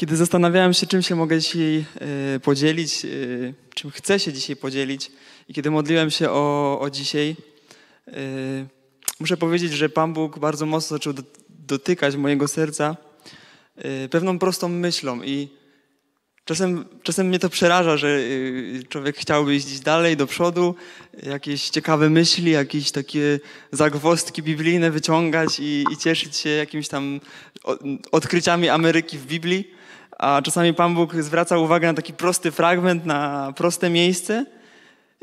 Kiedy zastanawiałem się, czym się mogę dzisiaj e, podzielić, e, czym chcę się dzisiaj podzielić, i kiedy modliłem się o, o dzisiaj, e, muszę powiedzieć, że Pan Bóg bardzo mocno zaczął dotykać mojego serca pewną prostą myślą. I czasem, czasem mnie to przeraża, że człowiek chciałby iść dalej, do przodu, jakieś ciekawe myśli, jakieś takie zagwostki biblijne wyciągać i, i cieszyć się jakimiś tam odkryciami Ameryki w Biblii. A czasami Pan Bóg zwraca uwagę na taki prosty fragment, na proste miejsce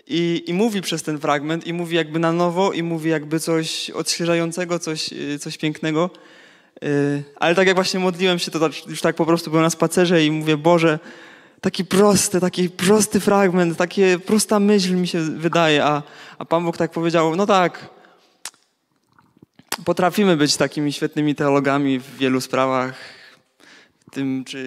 i, i mówi przez ten fragment, i mówi jakby na nowo, i mówi jakby coś odświeżającego, coś, y, coś pięknego. Y, ale tak jak właśnie modliłem się, to tak, już tak po prostu byłem na spacerze i mówię, Boże, taki prosty, taki prosty fragment, takie prosta myśl mi się wydaje, a, a Pan Bóg tak powiedział, no tak, potrafimy być takimi świetnymi teologami w wielu sprawach, tym, czy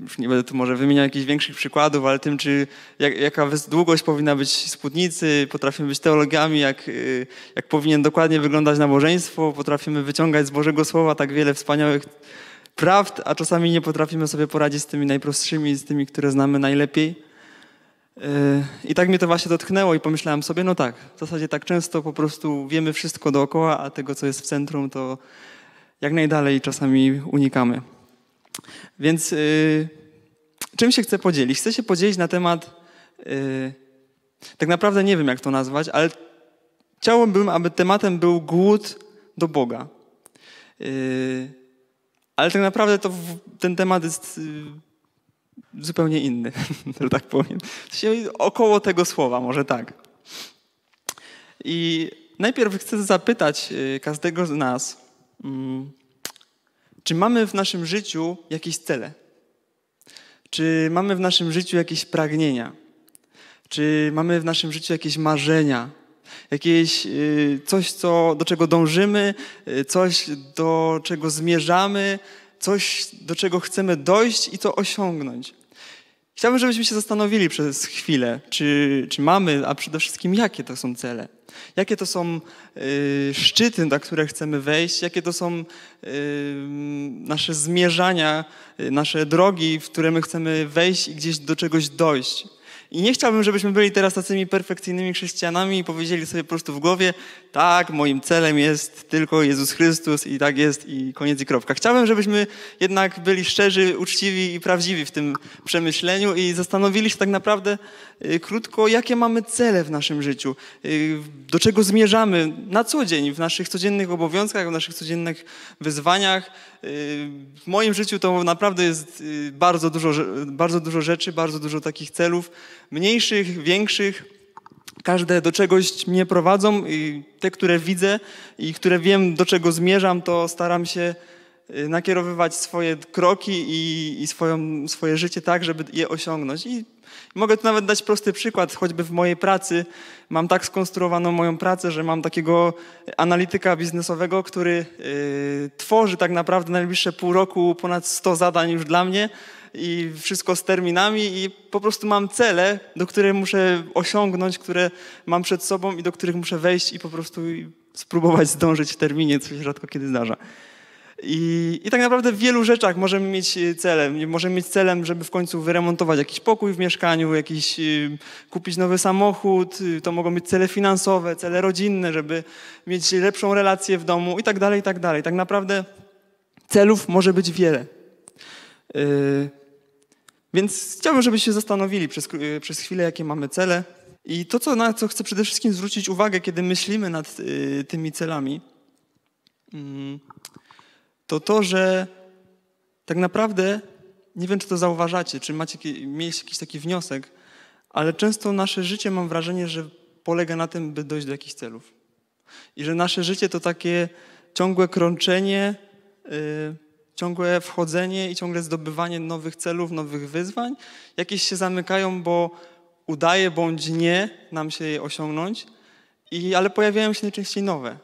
już nie będę tu może wymieniał jakichś większych przykładów, ale tym, czy jak, jaka długość powinna być spódnicy, potrafimy być teologami, jak, y, jak powinien dokładnie wyglądać nabożeństwo, potrafimy wyciągać z Bożego Słowa tak wiele wspaniałych prawd, a czasami nie potrafimy sobie poradzić z tymi najprostszymi, z tymi, które znamy najlepiej. Y, I tak mnie to właśnie dotknęło i pomyślałem sobie, no tak, w zasadzie tak często po prostu wiemy wszystko dookoła, a tego, co jest w centrum, to jak najdalej czasami unikamy. Więc yy, czym się chcę podzielić? Chcę się podzielić na temat, yy, tak naprawdę nie wiem jak to nazwać, ale chciałbym, aby tematem był głód do Boga. Yy, ale tak naprawdę to, ten temat jest y, zupełnie inny, że tak powiem. Około tego słowa, może tak. I najpierw chcę zapytać y, każdego z nas, mm, czy mamy w naszym życiu jakieś cele? Czy mamy w naszym życiu jakieś pragnienia? Czy mamy w naszym życiu jakieś marzenia? Jakieś y, coś, co, do czego dążymy, y, coś, do czego zmierzamy, coś, do czego chcemy dojść i to osiągnąć. Chciałbym, żebyśmy się zastanowili przez chwilę, czy, czy mamy, a przede wszystkim jakie to są cele. Jakie to są y, szczyty, na które chcemy wejść, jakie to są y, nasze zmierzania, y, nasze drogi, w które my chcemy wejść i gdzieś do czegoś dojść. I nie chciałbym, żebyśmy byli teraz tacymi perfekcyjnymi chrześcijanami i powiedzieli sobie po prostu w głowie, tak, moim celem jest tylko Jezus Chrystus i tak jest i koniec i kropka. Chciałbym, żebyśmy jednak byli szczerzy, uczciwi i prawdziwi w tym przemyśleniu i zastanowili się tak naprawdę y, krótko, jakie mamy cele w naszym życiu, y, do czego zmierzamy na co dzień, w naszych codziennych obowiązkach, w naszych codziennych wyzwaniach, Y, w moim życiu to naprawdę jest y, bardzo dużo, bardzo dużo rzeczy, bardzo dużo takich celów, mniejszych, większych. Każde do czegoś mnie prowadzą i te, które widzę i które wiem, do czego zmierzam, to staram się Y, nakierowywać swoje kroki i, i swoją, swoje życie tak, żeby je osiągnąć. I mogę tu nawet dać prosty przykład, choćby w mojej pracy. Mam tak skonstruowaną moją pracę, że mam takiego analityka biznesowego, który y, tworzy tak naprawdę najbliższe pół roku ponad 100 zadań już dla mnie i wszystko z terminami i po prostu mam cele, do których muszę osiągnąć, które mam przed sobą i do których muszę wejść i po prostu spróbować zdążyć w terminie, co się rzadko kiedy zdarza. I, I tak naprawdę w wielu rzeczach możemy mieć e, celem. Możemy mieć celem, żeby w końcu wyremontować jakiś pokój w mieszkaniu, jakiś, e, kupić nowy samochód. E, to mogą być cele finansowe, cele rodzinne, żeby mieć lepszą relację w domu i tak dalej, i tak dalej. Tak naprawdę celów może być wiele. więc chciałbym, żebyście się zastanowili przez, przez chwilę, jakie mamy cele. I to, co, na co chcę przede wszystkim zwrócić uwagę, kiedy myślimy nad tymi celami, yy, to to, że tak naprawdę, nie wiem, czy to zauważacie, czy macie, mieć jakiś taki wniosek, ale często nasze życie, mam wrażenie, że polega na tym, by dojść do jakichś celów. I że nasze życie to takie ciągłe krączenie, yy, ciągłe wchodzenie i ciągle zdobywanie nowych celów, nowych wyzwań. Jakieś się zamykają, bo udaje bądź nie nam się je osiągnąć, i, ale pojawiają się najczęściej nowe.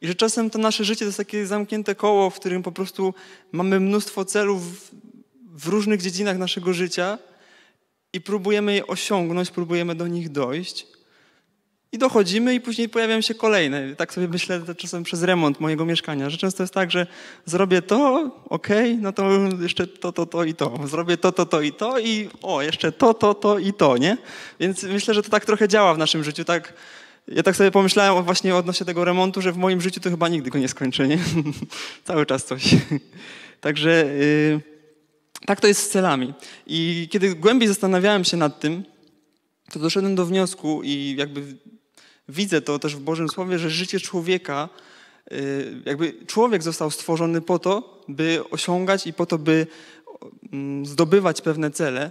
I że czasem to nasze życie to jest takie zamknięte koło, w którym po prostu mamy mnóstwo celów w różnych dziedzinach naszego życia i próbujemy je osiągnąć, próbujemy do nich dojść. I dochodzimy i później pojawiają się kolejne. Tak sobie myślę czasem przez remont mojego mieszkania, że często jest tak, że zrobię to, okej, okay, no to jeszcze to, to, to i to. Zrobię to, to, to i to i o, jeszcze to, to, to i to, nie? Więc myślę, że to tak trochę działa w naszym życiu, tak ja tak sobie pomyślałem właśnie odnośnie tego remontu, że w moim życiu to chyba nigdy go nie skończę, nie? Cały czas coś. Także yy, tak to jest z celami. I kiedy głębiej zastanawiałem się nad tym, to doszedłem do wniosku i jakby widzę to też w Bożym Słowie, że życie człowieka, yy, jakby człowiek został stworzony po to, by osiągać i po to, by mm, zdobywać pewne cele.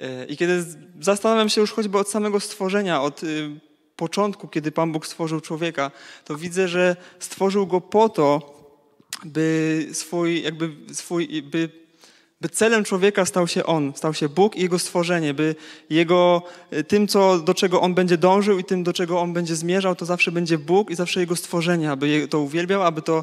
Y, I kiedy zastanawiam się już choćby od samego stworzenia, od y, początku, kiedy Pan Bóg stworzył człowieka, to widzę, że stworzył go po to, by swój, jakby swój, by, by celem człowieka stał się On, stał się Bóg i Jego stworzenie, by Jego, e, tym, co, do czego On będzie dążył i tym, do czego On będzie zmierzał, to zawsze będzie Bóg i zawsze Jego stworzenie, aby to uwielbiał, aby to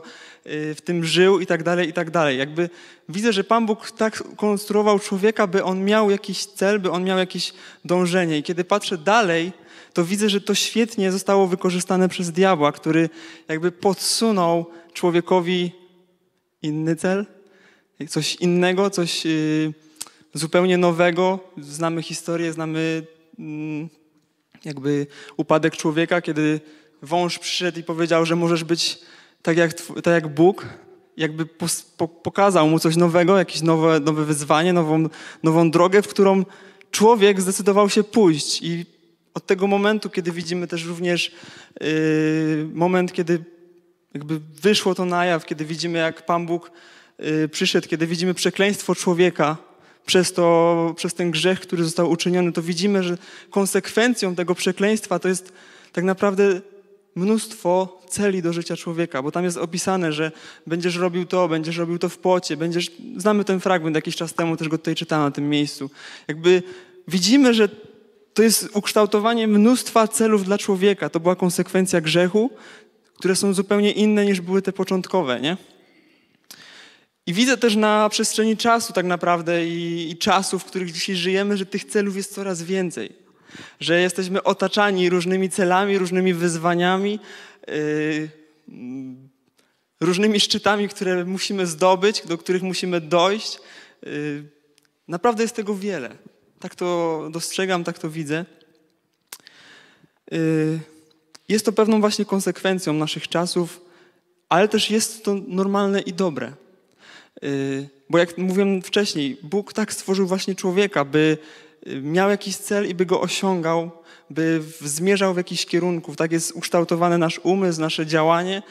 e, w tym żył i tak dalej, i tak dalej. Jakby widzę, że Pan Bóg tak konstruował człowieka, by on miał jakiś cel, by on miał jakieś dążenie. I kiedy patrzę dalej, to widzę, że to świetnie zostało wykorzystane przez diabła, który jakby podsunął człowiekowi inny cel, coś innego, coś y, zupełnie nowego. Znamy historię, znamy mm, jakby upadek człowieka, kiedy wąż przyszedł i powiedział, że możesz być tak jak, tak jak Bóg, jakby pokazał mu coś nowego, jakieś nowe, nowe wyzwanie, nową, nową drogę, w którą człowiek zdecydował się pójść. I od tego momentu, kiedy widzimy też również y, moment, kiedy jakby wyszło to na jaw, kiedy widzimy, jak Pan Bóg y, przyszedł, kiedy widzimy przekleństwo człowieka przez, to, przez ten grzech, który został uczyniony, to widzimy, że konsekwencją tego przekleństwa to jest tak naprawdę mnóstwo celi do życia człowieka, bo tam jest opisane, że będziesz robił to, będziesz robił to w pocie, będziesz... Znamy ten fragment jakiś czas temu, też go tutaj czytałem na tym miejscu. Jakby widzimy, że to jest ukształtowanie mnóstwa celów dla człowieka. To była konsekwencja grzechu, które są zupełnie inne niż były te początkowe, nie? I widzę też na przestrzeni czasu tak naprawdę i, i czasów, w których dzisiaj żyjemy, że tych celów jest coraz więcej. Że jesteśmy otaczani różnymi celami, różnymi wyzwaniami, yy, różnymi szczytami, które musimy zdobyć, do których musimy dojść. Yy, naprawdę jest tego wiele. Tak to dostrzegam, tak to widzę. Y, jest to pewną właśnie konsekwencją naszych czasów, ale też jest to normalne i dobre. Y, bo jak mówiłem wcześniej, Bóg tak stworzył właśnie człowieka, by y, miał jakiś cel i by go osiągał, by zmierzał w jakiś kierunku. Tak jest ukształtowany nasz umysł, nasze działanie,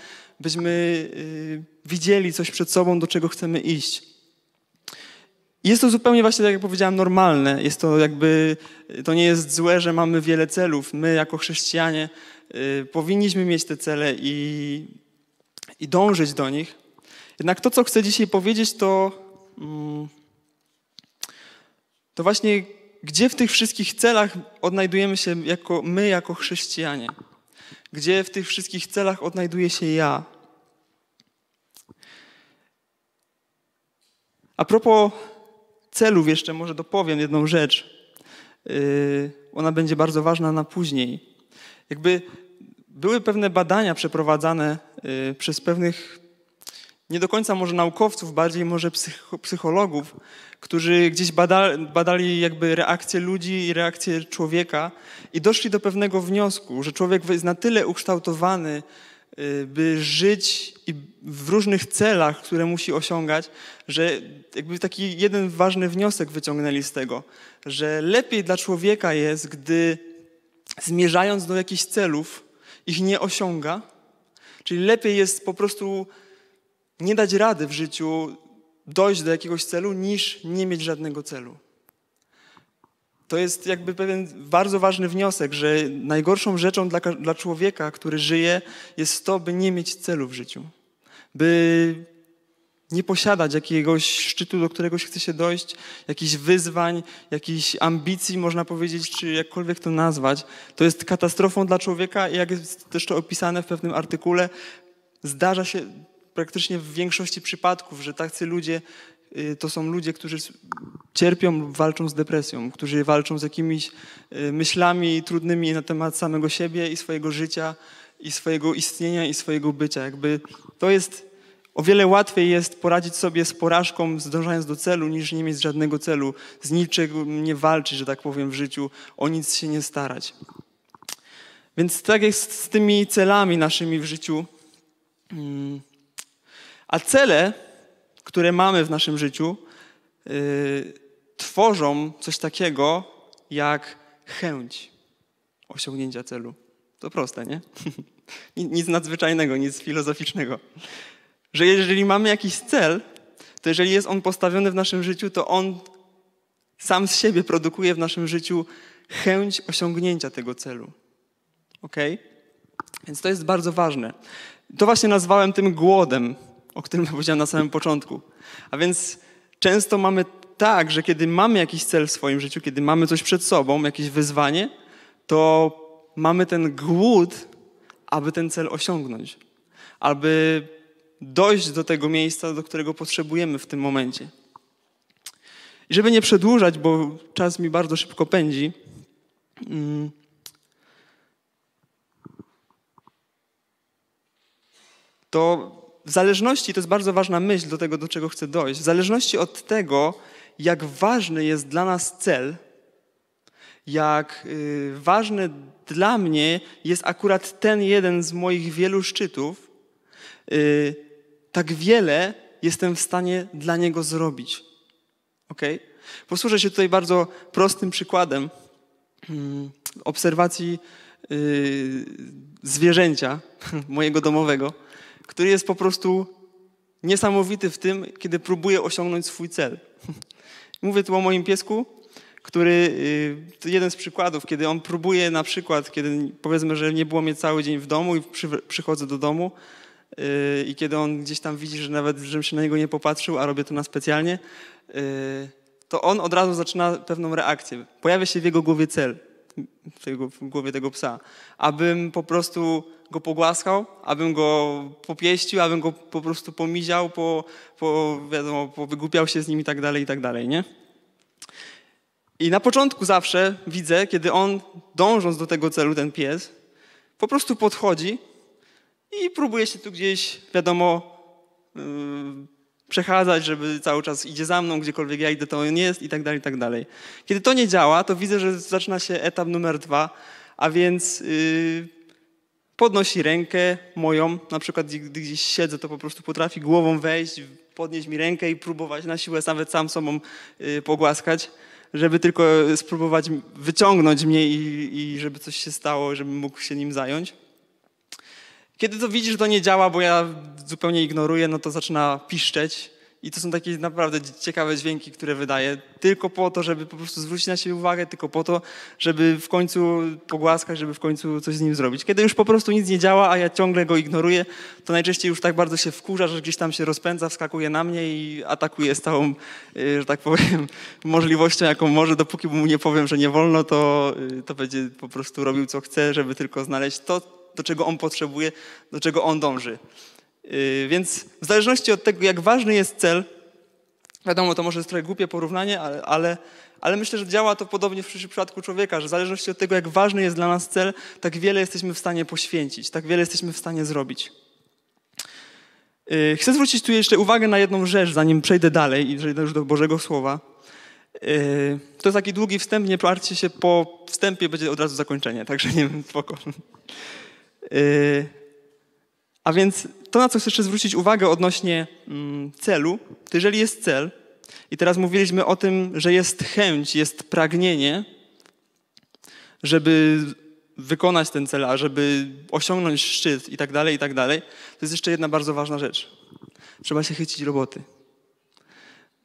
byśmy widzieli coś przed sobą, do czego chcemy iść. Jest to zupełnie właśnie, tak jak powiedziałem, normalne. Jest to jakby, to nie jest złe, że mamy wiele celów. My jako chrześcijanie y, powinniśmy mieć te cele i, i dążyć do nich. Jednak to, co chcę dzisiaj powiedzieć, to, mm, to właśnie gdzie w tych wszystkich celach odnajdujemy się jako my, jako chrześcijanie? Gdzie w tych wszystkich celach odnajduje się ja? A propos celów jeszcze może dopowiem jedną rzecz. Yy, ona będzie bardzo ważna na później. Jakby były pewne badania przeprowadzane yy, przez pewnych, nie do końca może naukowców, bardziej może psychologów, którzy gdzieś badali, jakby reakcję ludzi i reakcję człowieka i doszli do pewnego wniosku, że człowiek jest na tyle ukształtowany Y, by żyć i w różnych celach, które musi osiągać, że jakby taki jeden ważny wniosek wyciągnęli z tego, że lepiej dla człowieka jest, gdy zmierzając do jakichś celów ich nie osiąga, czyli lepiej jest po prostu nie dać rady w życiu dojść do jakiegoś celu, niż nie mieć żadnego celu to jest jakby pewien bardzo ważny wniosek, że najgorszą rzeczą dla, dla człowieka, który żyje, jest to, by nie mieć celu w życiu, by nie posiadać jakiegoś szczytu, do którego się chce się dojść, jakichś wyzwań, jakichś ambicji, można powiedzieć, czy jakkolwiek to nazwać. To jest katastrofą dla człowieka i jak jest też to opisane w pewnym artykule, zdarza się praktycznie w większości przypadków, że tacy ludzie Y, to są ludzie, którzy cierpią lub walczą z depresją, którzy walczą z jakimiś y, myślami trudnymi na temat samego siebie i swojego życia, i swojego istnienia, i swojego bycia. Jakby to jest, o wiele łatwiej jest poradzić sobie z porażką, zdążając do celu, niż nie mieć żadnego celu, z niczego nie walczyć, że tak powiem, w życiu, o nic się nie starać. Więc tak jest z tymi celami naszymi w życiu. Mm. A cele które mamy w naszym życiu, y, tworzą coś takiego jak chęć osiągnięcia celu. To proste, nie? nic nadzwyczajnego, nic filozoficznego. Że jeżeli mamy jakiś cel, to jeżeli jest on postawiony w naszym życiu, to on sam z siebie produkuje w naszym życiu chęć osiągnięcia tego celu. Ok? Więc to jest bardzo ważne. To właśnie nazwałem tym głodem o którym powiedziałem na samym początku. A więc często mamy tak, że kiedy mamy jakiś cel w swoim życiu, kiedy mamy coś przed sobą, jakieś wyzwanie, to mamy ten głód, aby ten cel osiągnąć, aby dojść do tego miejsca, do którego potrzebujemy w tym momencie. I żeby nie przedłużać, bo czas mi bardzo szybko pędzi, mm, to w zależności, to jest bardzo ważna myśl do tego, do czego chcę dojść, w zależności od tego, jak ważny jest dla nas cel, jak y, ważny dla mnie jest akurat ten jeden z moich wielu szczytów, y, tak wiele jestem w stanie dla niego zrobić. Ok? Posłużę się tutaj bardzo prostym przykładem mm, obserwacji y, zwierzęcia mojego domowego który jest po prostu niesamowity w tym, kiedy próbuje osiągnąć swój cel. Mówię tu o moim piesku, który y, to jeden z przykładów, kiedy on próbuje na przykład, kiedy powiedzmy, że nie było mnie cały dzień w domu i przy, przychodzę do domu y, i kiedy on gdzieś tam widzi, że nawet żebym się na niego nie popatrzył, a robię to na specjalnie, y, to on od razu zaczyna pewną reakcję. Pojawia się w jego głowie cel. tego, w głowie tego psa. Abym po prostu go pogłaskał, abym go popieścił, abym go po prostu pomiział, po, po, wiadomo, powygłupiał się z nim i tak dalej, i tak dalej, nie? I na początku zawsze widzę, kiedy on, dążąc do tego celu, ten pies, po prostu podchodzi i próbuje się tu gdzieś, wiadomo, yy, przechadzać, żeby cały czas idzie za mną, gdziekolwiek ja idę, to on jest i tak dalej, i tak dalej. Kiedy to nie działa, to widzę, że zaczyna się etap numer dwa, a więc yy, podnosi rękę moją, na przykład gdy, gdzieś siedzę, to po prostu potrafi głową wejść, podnieść mi rękę i próbować na siłę nawet sam sobą yy, pogłaskać, żeby tylko spróbować wyciągnąć mnie i, i żeby coś się stało, żebym mógł się nim zająć. Kiedy to widzisz, że to nie działa, bo ja zupełnie ignoruję, no to zaczyna piszczeć. I to są takie naprawdę ciekawe dźwięki, które wydaje, tylko po to, żeby po prostu zwrócić na siebie uwagę, tylko po to, żeby w końcu pogłaskać, żeby w końcu coś z nim zrobić. Kiedy już po prostu nic nie działa, a ja ciągle go ignoruję, to najczęściej już tak bardzo się wkurza, że gdzieś tam się rozpędza, wskakuje na mnie i atakuje z całą, y, że tak powiem, możliwością, jaką może. Dopóki mu nie powiem, że nie wolno, to, y, to będzie po prostu robił co chce, żeby tylko znaleźć to, do czego on potrzebuje, do czego on dąży. Y, więc w zależności od tego, jak ważny jest cel, wiadomo, to może jest trochę głupie porównanie, ale, ale, ale myślę, że działa to podobnie w przypadku człowieka, że w zależności od tego, jak ważny jest dla nas cel, tak wiele jesteśmy w stanie poświęcić, tak wiele jesteśmy w stanie zrobić. Y, chcę zwrócić tu jeszcze uwagę na jedną rzecz, zanim przejdę dalej i przejdę już do Bożego Słowa. Y, to jest taki długi wstęp, nie parcie się po wstępie, będzie od razu zakończenie, także nie wiem, spoko. Yy, a więc to, na co chcę jeszcze zwrócić uwagę odnośnie mm, celu, to jeżeli jest cel, i teraz mówiliśmy o tym, że jest chęć, jest pragnienie, żeby wykonać ten cel, a żeby osiągnąć szczyt i tak dalej, i tak dalej, to jest jeszcze jedna bardzo ważna rzecz. Trzeba się chycić roboty.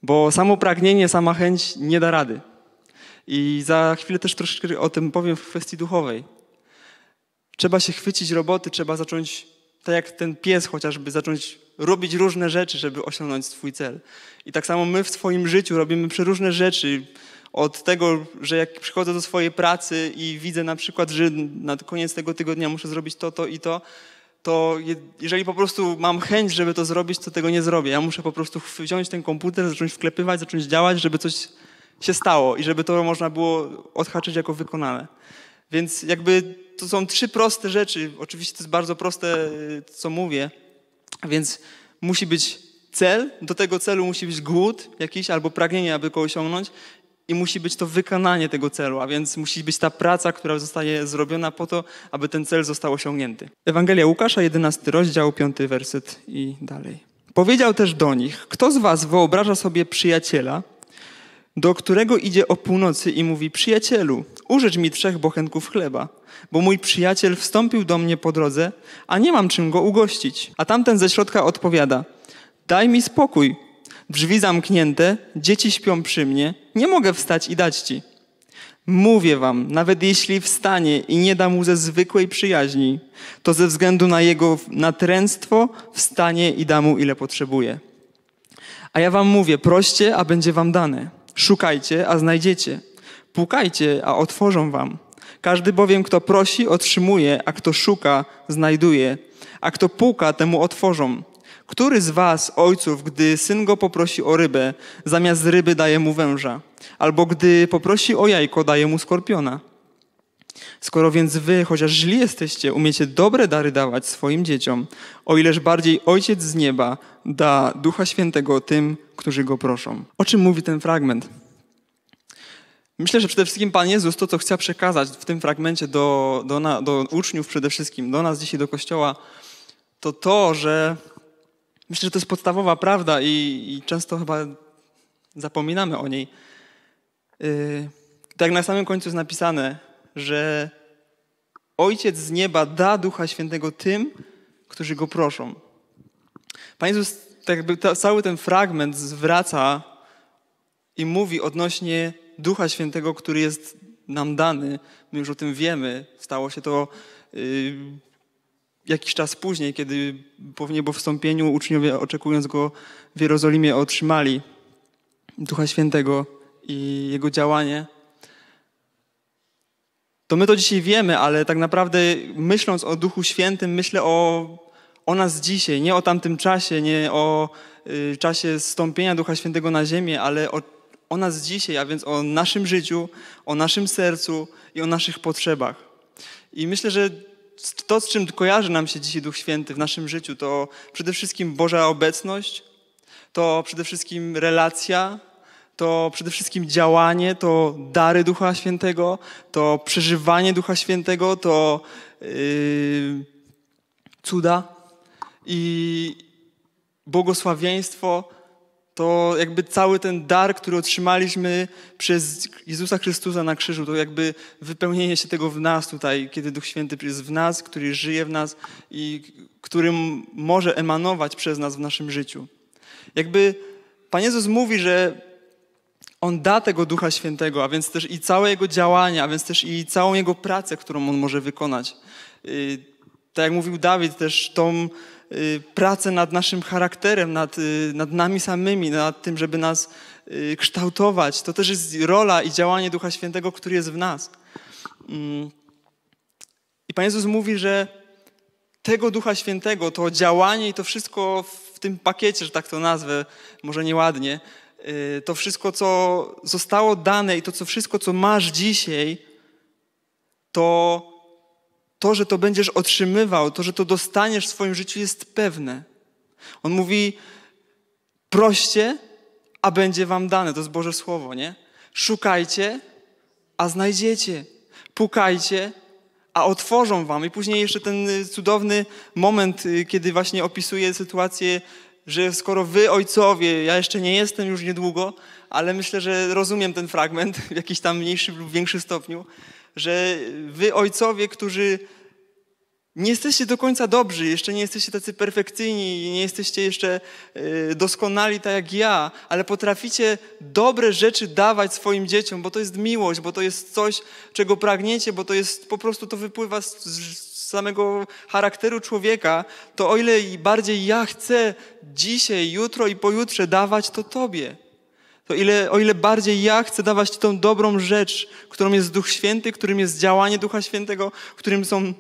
Bo samo pragnienie, sama chęć nie da rady. I za chwilę też troszeczkę o tym powiem w kwestii duchowej. Trzeba się chwycić roboty, trzeba zacząć, tak jak ten pies chociażby, zacząć robić różne rzeczy, żeby osiągnąć swój cel. I tak samo my w swoim życiu robimy przeróżne rzeczy. Od tego, że jak przychodzę do swojej pracy i widzę na przykład, że na koniec tego tygodnia muszę zrobić to, to i to, to jeżeli po prostu mam chęć, żeby to zrobić, to tego nie zrobię. Ja muszę po prostu wziąć ten komputer, zacząć wklepywać, zacząć działać, żeby coś się stało i żeby to można było odhaczyć jako wykonane. Więc jakby to są trzy proste rzeczy. Oczywiście to jest bardzo proste, y, co mówię, więc musi być cel, do tego celu musi być głód jakiś albo pragnienie, aby go osiągnąć i musi być to wykonanie tego celu, a więc musi być ta praca, która zostaje zrobiona po to, aby ten cel został osiągnięty. Ewangelia Łukasza, 11 rozdział, 5 werset i dalej. Powiedział też do nich, kto z was wyobraża sobie przyjaciela, do którego idzie o północy i mówi: Przyjacielu, użycz mi trzech bochenków chleba, bo mój przyjaciel wstąpił do mnie po drodze, a nie mam czym go ugościć. A tamten ze środka odpowiada: Daj mi spokój, drzwi zamknięte, dzieci śpią przy mnie, nie mogę wstać i dać ci. Mówię wam, nawet jeśli wstanie i nie da mu ze zwykłej przyjaźni, to ze względu na jego natręctwo wstanie i da mu ile potrzebuje. A ja wam mówię, proście, a będzie wam dane. Szukajcie, a znajdziecie. Pukajcie, a otworzą wam. Każdy bowiem, kto prosi, otrzymuje, a kto szuka, znajduje. A kto puka, temu otworzą. Który z was, ojców, gdy syn go poprosi o rybę, zamiast ryby daje mu węża? Albo gdy poprosi o jajko, daje mu skorpiona? Skoro więc wy, chociaż źli jesteście, umiecie dobre dary dawać swoim dzieciom, o ileż bardziej Ojciec z nieba da Ducha Świętego tym, którzy Go proszą. O czym mówi ten fragment? Myślę, że przede wszystkim Pan Jezus to, co chce przekazać w tym fragmencie do, do, na, do uczniów przede wszystkim, do nas dzisiaj, do Kościoła, to to, że myślę, że to jest podstawowa prawda i, i często chyba zapominamy o niej. Yy, tak na samym końcu jest napisane, że Ojciec z nieba da Ducha Świętego tym, którzy go proszą. Pan Jezus tak jakby ta, cały ten fragment zwraca i mówi odnośnie Ducha Świętego, który jest nam dany. My już o tym wiemy. Stało się to yy, jakiś czas później, kiedy po niebowstąpieniu uczniowie, oczekując go w Jerozolimie, otrzymali Ducha Świętego i jego działanie. To my to dzisiaj wiemy, ale tak naprawdę myśląc o Duchu Świętym, myślę o, o nas dzisiaj, nie o tamtym czasie, nie o y, czasie stąpienia Ducha Świętego na ziemię, ale o, o nas dzisiaj, a więc o naszym życiu, o naszym sercu i o naszych potrzebach. I myślę, że to, z czym kojarzy nam się dzisiaj Duch Święty w naszym życiu, to przede wszystkim Boża obecność, to przede wszystkim relacja, to przede wszystkim działanie, to dary Ducha Świętego, to przeżywanie Ducha Świętego, to yy, cuda i błogosławieństwo, to jakby cały ten dar, który otrzymaliśmy przez Jezusa Chrystusa na krzyżu, to jakby wypełnienie się tego w nas tutaj, kiedy Duch Święty jest w nas, który żyje w nas i którym może emanować przez nas w naszym życiu. Jakby Pan Jezus mówi, że on da tego Ducha Świętego, a więc też i całe Jego działania, a więc też i całą Jego pracę, którą On może wykonać. Y, tak jak mówił Dawid, też tą y, pracę nad naszym charakterem, nad, y, nad nami samymi, nad tym, żeby nas kształtować. To też jest rola i działanie Ducha Świętego, który jest w nas. Mm. I Pan Jezus mówi, że tego Ducha Świętego, to działanie i to wszystko w tym pakiecie, że tak to nazwę, może nieładnie, Y, to wszystko, co zostało dane i to co wszystko, co masz dzisiaj, to to, że to będziesz otrzymywał, to, że to dostaniesz w swoim życiu jest pewne. On mówi, proście, a będzie wam dane. To jest Boże Słowo, nie? Szukajcie, a znajdziecie. Pukajcie, a otworzą wam. I później jeszcze ten cudowny moment, y, kiedy właśnie opisuje sytuację że skoro wy ojcowie, ja jeszcze nie jestem już niedługo, ale myślę, że rozumiem ten fragment w jakiś tam mniejszym lub większym stopniu, że wy ojcowie, którzy nie jesteście do końca dobrzy, jeszcze nie jesteście tacy perfekcyjni, nie jesteście jeszcze y, doskonali tak jak ja, ale potraficie dobre rzeczy dawać swoim dzieciom, bo to jest miłość, bo to jest coś, czego pragniecie, bo to jest po prostu to wypływa z samego charakteru człowieka, to o ile i bardziej ja chcę dzisiaj, jutro i pojutrze dawać to Tobie, to ile, o ile bardziej ja chcę dawać Ci tą dobrą rzecz, którą jest Duch Święty, którym jest działanie Ducha Świętego, którym są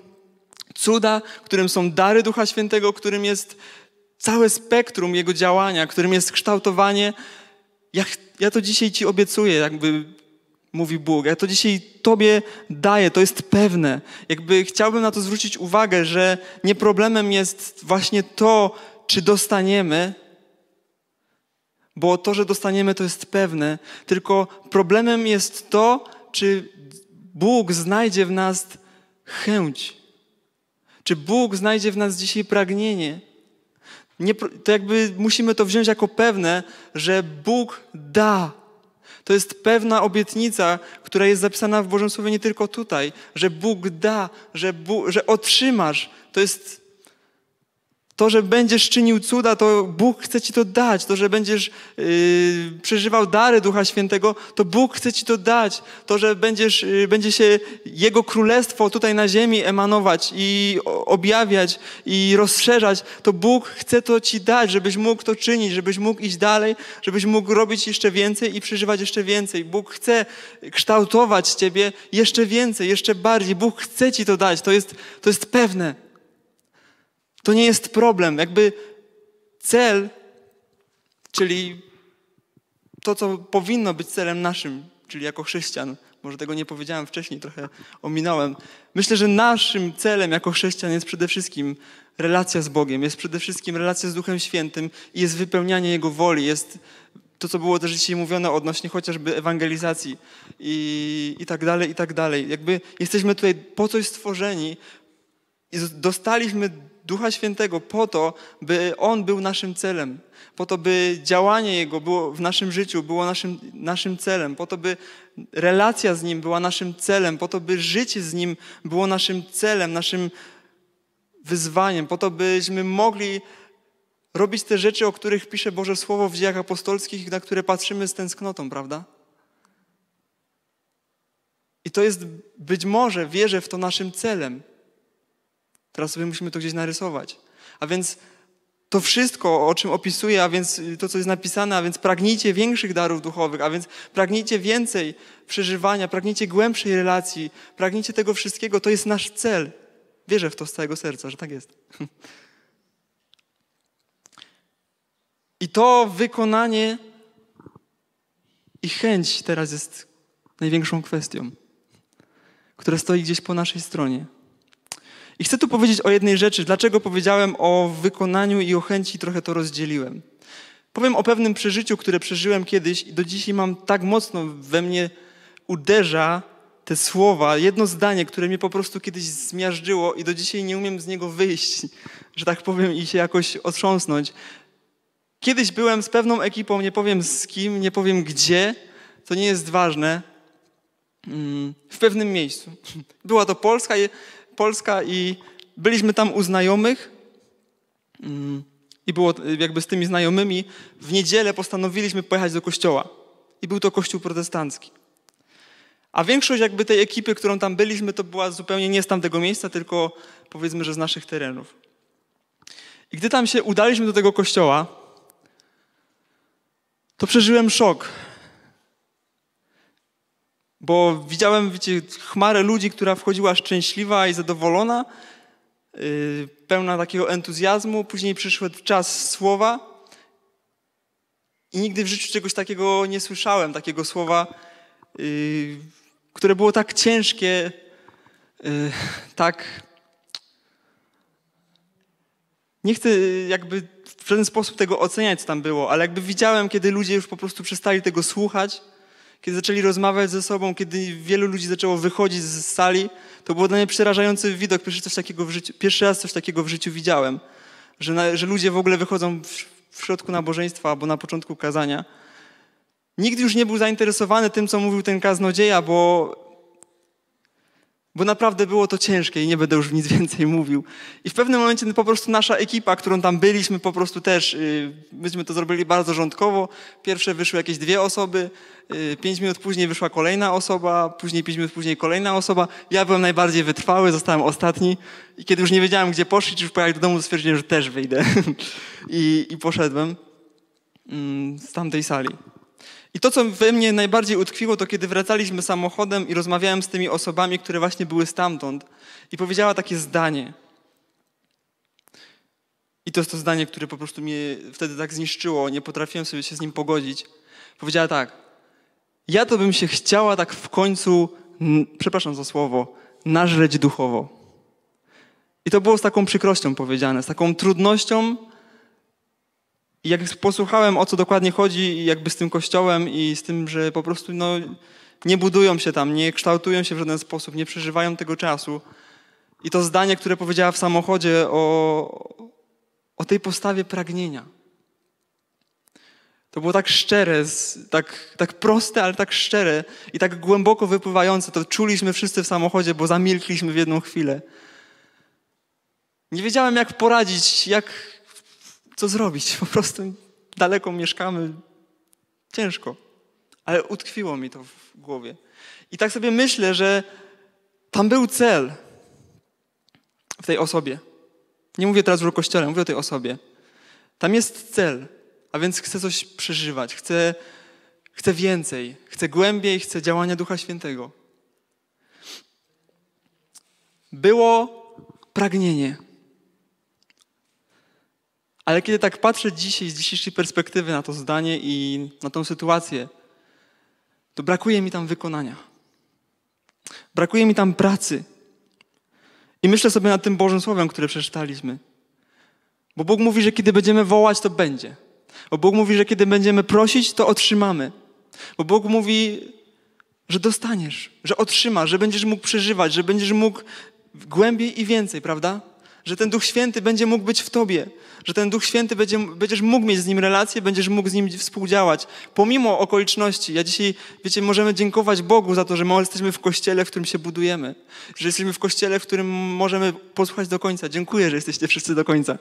cuda, którym są dary Ducha Świętego, którym jest całe spektrum Jego działania, którym jest kształtowanie. Ja, ja to dzisiaj Ci obiecuję, jakby mówi Bóg. Ja to dzisiaj Tobie daję, to jest pewne. Jakby chciałbym na to zwrócić uwagę, że nie problemem jest właśnie to, czy dostaniemy, bo to, że dostaniemy, to jest pewne, tylko problemem jest to, czy Bóg znajdzie w nas chęć, czy Bóg znajdzie w nas dzisiaj pragnienie. Nie, to jakby musimy to wziąć jako pewne, że Bóg da to jest pewna obietnica, która jest zapisana w Bożym Słowie nie tylko tutaj, że Bóg da, że, Bóg, że otrzymasz. To jest to, że będziesz czynił cuda, to Bóg chce ci to dać. To, że będziesz yy, przeżywał dary Ducha Świętego, to Bóg chce ci to dać. To, że będziesz, yy, będzie się Jego Królestwo tutaj na ziemi emanować i objawiać i rozszerzać, to Bóg chce to ci dać, żebyś mógł to czynić, żebyś mógł iść dalej, żebyś mógł robić jeszcze więcej i przeżywać jeszcze więcej. Bóg chce kształtować ciebie jeszcze więcej, jeszcze bardziej. Bóg chce ci to dać. To jest, to jest pewne. To nie jest problem. Jakby cel, czyli to, co powinno być celem naszym, czyli jako chrześcijan, może tego nie powiedziałem wcześniej, trochę ominąłem. Myślę, że naszym celem jako chrześcijan jest przede wszystkim relacja z Bogiem, jest przede wszystkim relacja z Duchem Świętym i jest wypełnianie Jego woli, jest to, co było też dzisiaj mówione odnośnie chociażby ewangelizacji i, i tak dalej, i tak dalej. Jakby jesteśmy tutaj po coś stworzeni i dostaliśmy Ducha Świętego po to, by On był naszym celem, po to, by działanie Jego było w naszym życiu, było naszym, naszym celem, po to, by relacja z Nim była naszym celem, po to, by życie z Nim było naszym celem, naszym wyzwaniem, po to, byśmy mogli robić te rzeczy, o których pisze Boże Słowo w dziejach apostolskich, na które patrzymy z tęsknotą, prawda? I to jest być może, wierzę w to naszym celem. Teraz sobie musimy to gdzieś narysować. A więc to wszystko, o czym opisuję, a więc to, co jest napisane, a więc pragnijcie większych darów duchowych, a więc pragnijcie więcej przeżywania, pragnijcie głębszej relacji, pragnijcie tego wszystkiego. To jest nasz cel. Wierzę w to z całego serca, że tak jest. I to wykonanie i chęć teraz jest największą kwestią, która stoi gdzieś po naszej stronie. I chcę tu powiedzieć o jednej rzeczy, dlaczego powiedziałem o wykonaniu i o chęci, trochę to rozdzieliłem. Powiem o pewnym przeżyciu, które przeżyłem kiedyś i do dzisiaj mam tak mocno we mnie uderza te słowa, jedno zdanie, które mnie po prostu kiedyś zmiażdżyło i do dzisiaj nie umiem z niego wyjść, że tak powiem, i się jakoś otrząsnąć. Kiedyś byłem z pewną ekipą, nie powiem z kim, nie powiem gdzie, to nie jest ważne, mm, w pewnym miejscu. Była to Polska, Polska i byliśmy tam u znajomych mm, i było jakby z tymi znajomymi. W niedzielę postanowiliśmy pojechać do kościoła i był to kościół protestancki. A większość jakby tej ekipy, którą tam byliśmy, to była zupełnie nie z tamtego miejsca, tylko powiedzmy, że z naszych terenów. I gdy tam się udaliśmy do tego kościoła, to przeżyłem szok, bo widziałem, wiecie, chmarę ludzi, która wchodziła szczęśliwa i zadowolona, y, pełna takiego entuzjazmu. Później przyszedł czas słowa i nigdy w życiu czegoś takiego nie słyszałem, takiego słowa, y, które było tak ciężkie, y, tak... Nie chcę jakby w żaden sposób tego oceniać, co tam było, ale jakby widziałem, kiedy ludzie już po prostu przestali tego słuchać, kiedy zaczęli rozmawiać ze sobą, kiedy wielu ludzi zaczęło wychodzić z sali, to był dla mnie przerażający widok. Pierwszy, coś takiego w życiu, pierwszy raz coś takiego w życiu widziałem, że, na, że ludzie w ogóle wychodzą w, w środku nabożeństwa albo na początku kazania. Nikt już nie był zainteresowany tym, co mówił ten kaznodzieja, bo bo naprawdę było to ciężkie i nie będę już nic więcej mówił. I w pewnym momencie no, po prostu nasza ekipa, którą tam byliśmy, po prostu też, y, myśmy to zrobili bardzo rządkowo. Pierwsze wyszły jakieś dwie osoby, y, pięć minut później wyszła kolejna osoba, później pięć minut później kolejna osoba. Ja byłem najbardziej wytrwały, zostałem ostatni i kiedy już nie wiedziałem, gdzie poszli, czy już pojechać do domu, stwierdziłem, że też wyjdę. I, i poszedłem mm, z tamtej sali. I to, co we mnie najbardziej utkwiło, to kiedy wracaliśmy samochodem i rozmawiałem z tymi osobami, które właśnie były stamtąd, i powiedziała takie zdanie. I to jest to zdanie, które po prostu mnie wtedy tak zniszczyło, nie potrafiłem sobie się z nim pogodzić. Powiedziała tak: Ja to bym się chciała tak w końcu, przepraszam za słowo, nażreć duchowo. I to było z taką przykrością powiedziane, z taką trudnością, i jak posłuchałem, o co dokładnie chodzi, jakby z tym kościołem i z tym, że po prostu no, nie budują się tam, nie kształtują się w żaden sposób, nie przeżywają tego czasu. I to zdanie, które powiedziała w samochodzie o, o tej postawie pragnienia. To było tak szczere, tak, tak proste, ale tak szczere i tak głęboko wypływające. To czuliśmy wszyscy w samochodzie, bo zamilkliśmy w jedną chwilę. Nie wiedziałem, jak poradzić, jak, co zrobić? Po prostu daleko mieszkamy, ciężko. Ale utkwiło mi to w głowie. I tak sobie myślę, że tam był cel w tej osobie. Nie mówię teraz o kościele, mówię o tej osobie. Tam jest cel, a więc chcę coś przeżywać, chcę, chcę więcej, chcę głębiej, chcę działania Ducha Świętego. Było pragnienie. Ale kiedy tak patrzę dzisiaj z dzisiejszej perspektywy na to zdanie i na tą sytuację, to brakuje mi tam wykonania. Brakuje mi tam pracy. I myślę sobie nad tym Bożym Słowem, które przeczytaliśmy. Bo Bóg mówi, że kiedy będziemy wołać, to będzie. Bo Bóg mówi, że kiedy będziemy prosić, to otrzymamy. Bo Bóg mówi, że dostaniesz, że otrzymasz, że będziesz mógł przeżywać, że będziesz mógł głębiej i więcej, prawda? że ten Duch Święty będzie mógł być w tobie, że ten Duch Święty będzie, będziesz mógł mieć z nim relacje, będziesz mógł z nim współdziałać, pomimo okoliczności. Ja dzisiaj, wiecie, możemy dziękować Bogu za to, że jesteśmy w kościele, w którym się budujemy, że jesteśmy w kościele, w którym możemy posłuchać do końca. Dziękuję, że jesteście wszyscy do końca.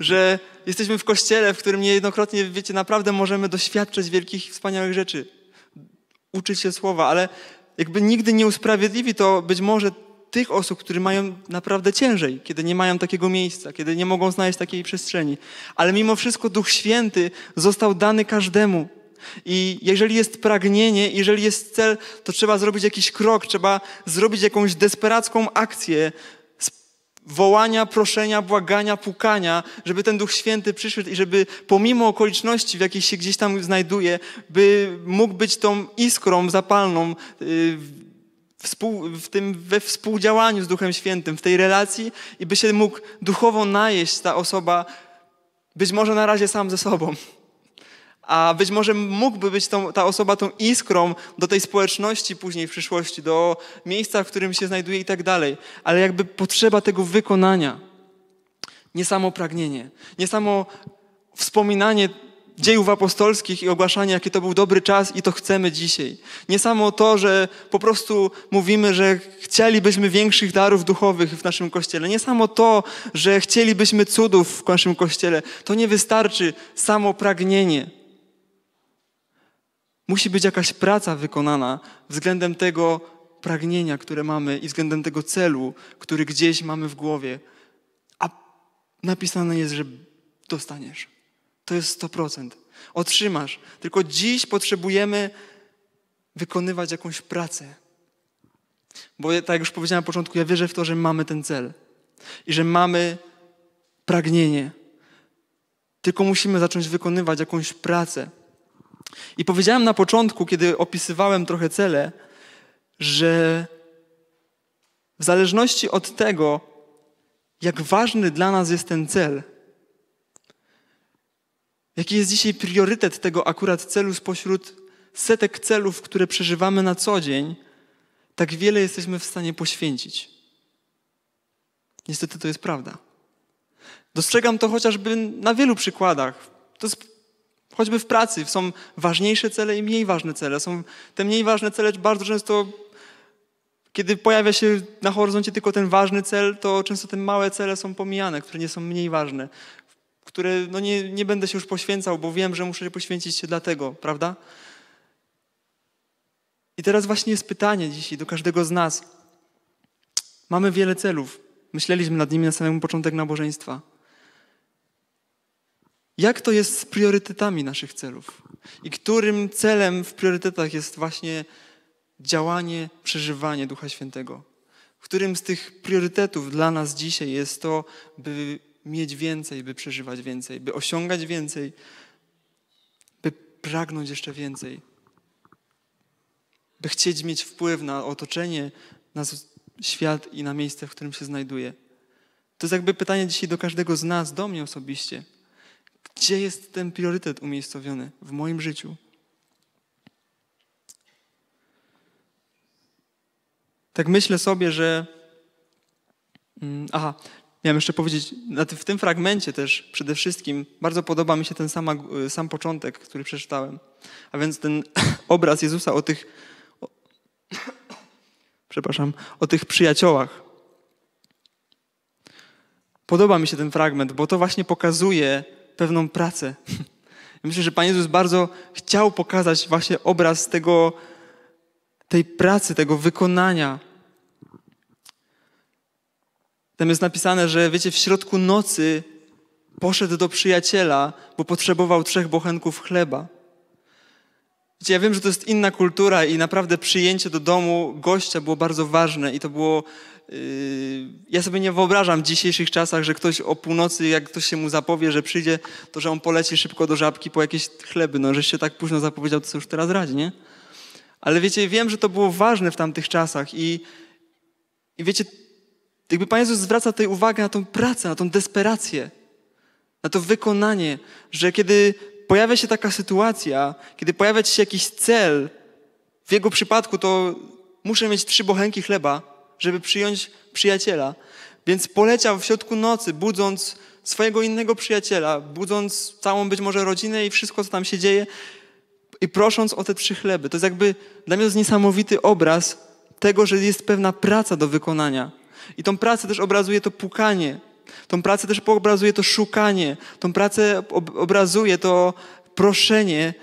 Że jesteśmy w kościele, w którym niejednokrotnie, wiecie, naprawdę możemy doświadczać wielkich, wspaniałych rzeczy, uczyć się słowa, ale jakby nigdy nie usprawiedliwi to być może tych osób, które mają naprawdę ciężej, kiedy nie mają takiego miejsca, kiedy nie mogą znaleźć takiej przestrzeni. Ale mimo wszystko Duch Święty został dany każdemu. I jeżeli jest pragnienie, jeżeli jest cel, to trzeba zrobić jakiś krok, trzeba zrobić jakąś desperacką akcję wołania, proszenia, błagania, pukania, żeby ten Duch Święty przyszedł i żeby pomimo okoliczności, w jakiej się gdzieś tam znajduje, by mógł być tą iskrą zapalną, yy, współ, w tym, we współdziałaniu z Duchem Świętym, w tej relacji i by się mógł duchowo najeść ta osoba, być może na razie sam ze sobą. A być może mógłby być tą, ta osoba tą iskrą do tej społeczności później w przyszłości, do miejsca, w którym się znajduje i tak dalej. Ale jakby potrzeba tego wykonania, nie samo pragnienie, nie samo wspominanie dziejów apostolskich i ogłaszania, jaki to był dobry czas i to chcemy dzisiaj. Nie samo to, że po prostu mówimy, że chcielibyśmy większych darów duchowych w naszym kościele. Nie samo to, że chcielibyśmy cudów w naszym kościele. To nie wystarczy samo pragnienie. Musi być jakaś praca wykonana względem tego pragnienia, które mamy i względem tego celu, który gdzieś mamy w głowie. A napisane jest, że dostaniesz. To jest 100%. Otrzymasz. Tylko dziś potrzebujemy wykonywać jakąś pracę. Bo tak jak już powiedziałem na początku, ja wierzę w to, że mamy ten cel i że mamy pragnienie. Tylko musimy zacząć wykonywać jakąś pracę. I powiedziałem na początku, kiedy opisywałem trochę cele, że w zależności od tego, jak ważny dla nas jest ten cel, Jaki jest dzisiaj priorytet tego akurat celu spośród setek celów, które przeżywamy na co dzień, tak wiele jesteśmy w stanie poświęcić. Niestety to jest prawda. Dostrzegam to chociażby na wielu przykładach. To jest choćby w pracy. Są ważniejsze cele i mniej ważne cele. Są te mniej ważne cele bardzo często, kiedy pojawia się na horyzoncie tylko ten ważny cel, to często te małe cele są pomijane, które nie są mniej ważne, które no nie, nie będę się już poświęcał, bo wiem, że muszę poświęcić się dla tego, prawda? I teraz właśnie jest pytanie dzisiaj do każdego z nas. Mamy wiele celów. Myśleliśmy nad nimi na samym początek nabożeństwa. Jak to jest z priorytetami naszych celów? I którym celem w priorytetach jest właśnie działanie, przeżywanie Ducha Świętego? Którym z tych priorytetów dla nas dzisiaj jest to, by mieć więcej, by przeżywać więcej, by osiągać więcej, by pragnąć jeszcze więcej, by chcieć mieć wpływ na otoczenie, na świat i na miejsce, w którym się znajduje. To jest jakby pytanie dzisiaj do każdego z nas, do mnie osobiście. Gdzie jest ten priorytet umiejscowiony w moim życiu? Tak myślę sobie, że. Mm, aha, miałem jeszcze powiedzieć, znaczy w tym fragmencie też przede wszystkim bardzo podoba mi się ten sama, sam początek, który przeczytałem. A więc ten obraz Jezusa o tych, o, przepraszam, o tych przyjaciołach. Podoba mi się ten fragment, bo to właśnie pokazuje pewną pracę. Myślę, że Pan Jezus bardzo chciał pokazać właśnie obraz tego, tej pracy, tego wykonania, tam jest napisane, że wiecie, w środku nocy poszedł do przyjaciela, bo potrzebował trzech bochenków chleba. Wiecie, ja wiem, że to jest inna kultura i naprawdę przyjęcie do domu gościa było bardzo ważne i to było... Yy, ja sobie nie wyobrażam w dzisiejszych czasach, że ktoś o północy, jak ktoś się mu zapowie, że przyjdzie, to że on poleci szybko do żabki po jakieś chleby. No, żeś się tak późno zapowiedział, to co już teraz radzi, nie? Ale wiecie, wiem, że to było ważne w tamtych czasach i, i wiecie, jakby Pan Jezus zwraca tutaj uwagę na tą pracę, na tą desperację, na to wykonanie, że kiedy pojawia się taka sytuacja, kiedy pojawia się jakiś cel, w jego przypadku to muszę mieć trzy bochenki chleba, żeby przyjąć przyjaciela. Więc poleciał w środku nocy, budząc swojego innego przyjaciela, budząc całą być może rodzinę i wszystko, co tam się dzieje, i prosząc o te trzy chleby. To jest jakby dla mnie to jest niesamowity obraz tego, że jest pewna praca do wykonania. I tą pracę też obrazuje to pukanie, tą pracę też obrazuje to szukanie, tą pracę obrazuje to proszenie,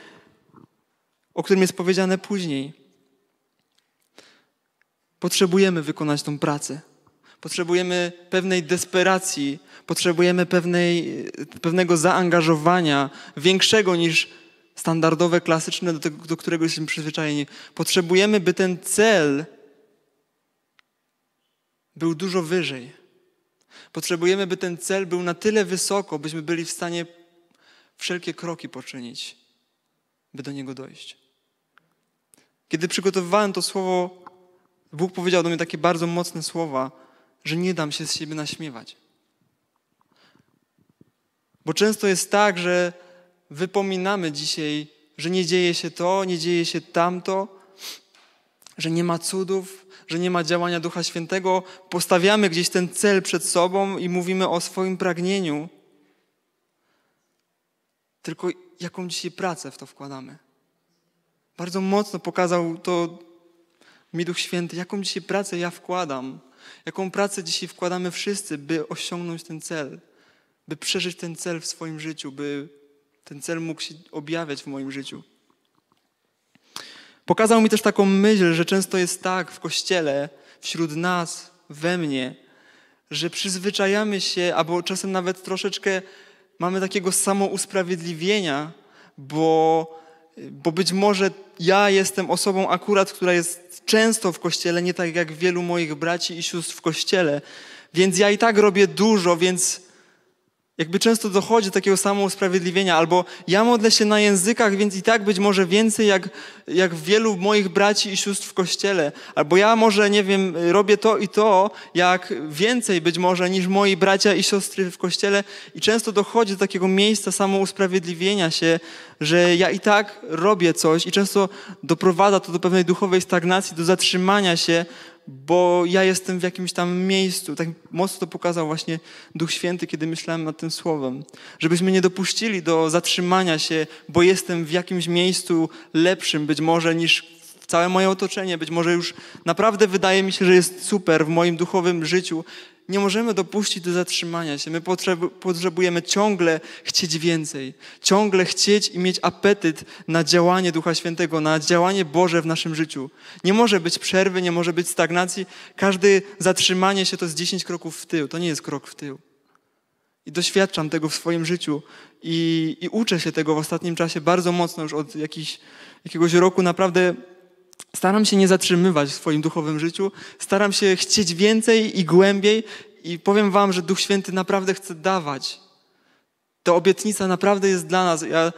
o którym jest powiedziane później. Potrzebujemy wykonać tą pracę. Potrzebujemy pewnej desperacji, potrzebujemy pewnej, pewnego zaangażowania, większego niż standardowe, klasyczne, do, tego, do którego jesteśmy przyzwyczajeni. Potrzebujemy, by ten cel, był dużo wyżej. Potrzebujemy, by ten cel był na tyle wysoko, byśmy byli w stanie wszelkie kroki poczynić, by do niego dojść. Kiedy przygotowywałem to słowo, Bóg powiedział do mnie takie bardzo mocne słowa, że nie dam się z siebie naśmiewać. Bo często jest tak, że wypominamy dzisiaj, że nie dzieje się to, nie dzieje się tamto, że nie ma cudów, że nie ma działania Ducha Świętego, postawiamy gdzieś ten cel przed sobą i mówimy o swoim pragnieniu. Tylko jaką dzisiaj pracę w to wkładamy. Bardzo mocno pokazał to mi Duch Święty, jaką dzisiaj pracę ja wkładam, jaką pracę dzisiaj wkładamy wszyscy, by osiągnąć ten cel, by przeżyć ten cel w swoim życiu, by ten cel mógł się objawiać w moim życiu. Pokazał mi też taką myśl, że często jest tak w kościele, wśród nas, we mnie, że przyzwyczajamy się, albo czasem nawet troszeczkę mamy takiego samousprawiedliwienia, bo, bo być może ja jestem osobą akurat, która jest często w kościele, nie tak jak wielu moich braci i sióstr w kościele, więc ja i tak robię dużo, więc jakby często dochodzi do takiego samousprawiedliwienia, albo ja modlę się na językach, więc i tak być może więcej jak, jak wielu moich braci i sióstr w kościele, albo ja może, nie wiem, robię to i to, jak więcej być może niż moi bracia i siostry w kościele, i często dochodzi do takiego miejsca samousprawiedliwienia się, że ja i tak robię coś, i często doprowadza to do pewnej duchowej stagnacji, do zatrzymania się, bo ja jestem w jakimś tam miejscu. Tak mocno to pokazał właśnie Duch Święty, kiedy myślałem nad tym słowem. Żebyśmy nie dopuścili do zatrzymania się, bo jestem w jakimś miejscu lepszym być może niż całe moje otoczenie, być może już naprawdę wydaje mi się, że jest super w moim duchowym życiu nie możemy dopuścić do zatrzymania się. My potrzebujemy ciągle chcieć więcej, ciągle chcieć i mieć apetyt na działanie Ducha Świętego, na działanie Boże w naszym życiu. Nie może być przerwy, nie może być stagnacji. Każde zatrzymanie się to jest 10 kroków w tył, to nie jest krok w tył. I doświadczam tego w swoim życiu i, i uczę się tego w ostatnim czasie bardzo mocno, już od jakich, jakiegoś roku naprawdę Staram się nie zatrzymywać w swoim duchowym życiu, staram się chcieć więcej i głębiej i powiem wam, że Duch Święty naprawdę chce dawać. Ta obietnica naprawdę jest dla nas. Ja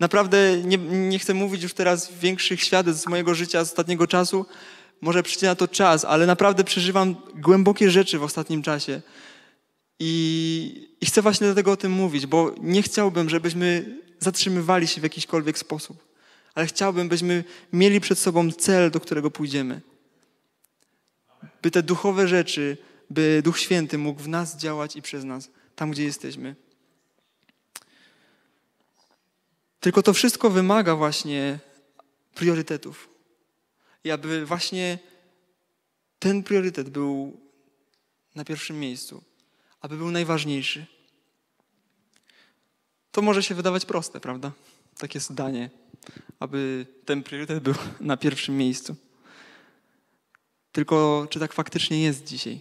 naprawdę nie, nie chcę mówić już teraz większych świadectw z mojego życia z ostatniego czasu. Może przyjdzie na to czas, ale naprawdę przeżywam głębokie rzeczy w ostatnim czasie. I, I chcę właśnie dlatego o tym mówić, bo nie chciałbym, żebyśmy zatrzymywali się w jakikolwiek sposób ale chciałbym, byśmy mieli przed sobą cel, do którego pójdziemy. By te duchowe rzeczy, by Duch Święty mógł w nas działać i przez nas, tam gdzie jesteśmy. Tylko to wszystko wymaga właśnie priorytetów. I aby właśnie ten priorytet był na pierwszym miejscu, aby był najważniejszy. To może się wydawać proste, prawda? Takie zdanie aby ten priorytet był na pierwszym miejscu. Tylko czy tak faktycznie jest dzisiaj?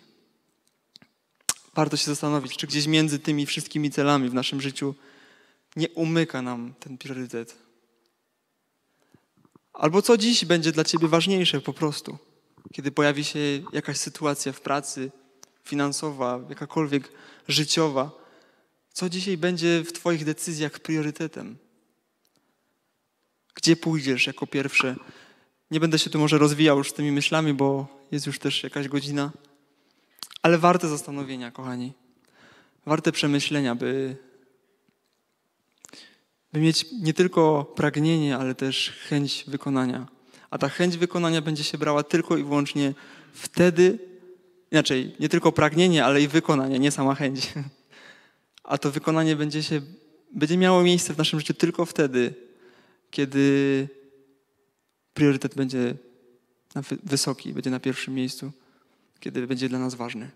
Warto się zastanowić, czy gdzieś między tymi wszystkimi celami w naszym życiu nie umyka nam ten priorytet. Albo co dziś będzie dla ciebie ważniejsze po prostu, kiedy pojawi się jakaś sytuacja w pracy, finansowa, jakakolwiek życiowa, co dzisiaj będzie w Twoich decyzjach priorytetem? gdzie pójdziesz jako pierwszy. Nie będę się tu może rozwijał już z tymi myślami, bo jest już też jakaś godzina, ale warte zastanowienia, kochani. Warte przemyślenia, by, by mieć nie tylko pragnienie, ale też chęć wykonania. A ta chęć wykonania będzie się brała tylko i wyłącznie wtedy, inaczej, nie tylko pragnienie, ale i wykonanie, nie sama chęć. A to wykonanie będzie się, będzie miało miejsce w naszym życiu tylko wtedy, kiedy priorytet będzie wysoki, będzie na pierwszym miejscu, kiedy będzie dla nas ważny.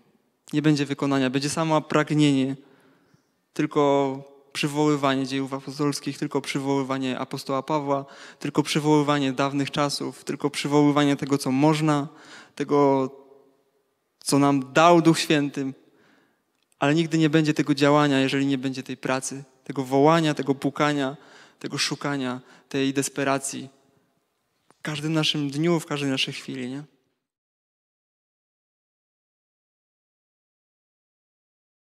Nie będzie wykonania, będzie samo pragnienie, tylko przywoływanie dziejów apostolskich, tylko przywoływanie apostoła Pawła, tylko przywoływanie dawnych czasów, tylko przywoływanie tego, co można, tego, co nam dał Duch Świętym, ale nigdy nie będzie tego działania, jeżeli nie będzie tej pracy, tego wołania, tego pukania, tego szukania, tej desperacji w każdym naszym dniu, w każdej naszej chwili, nie?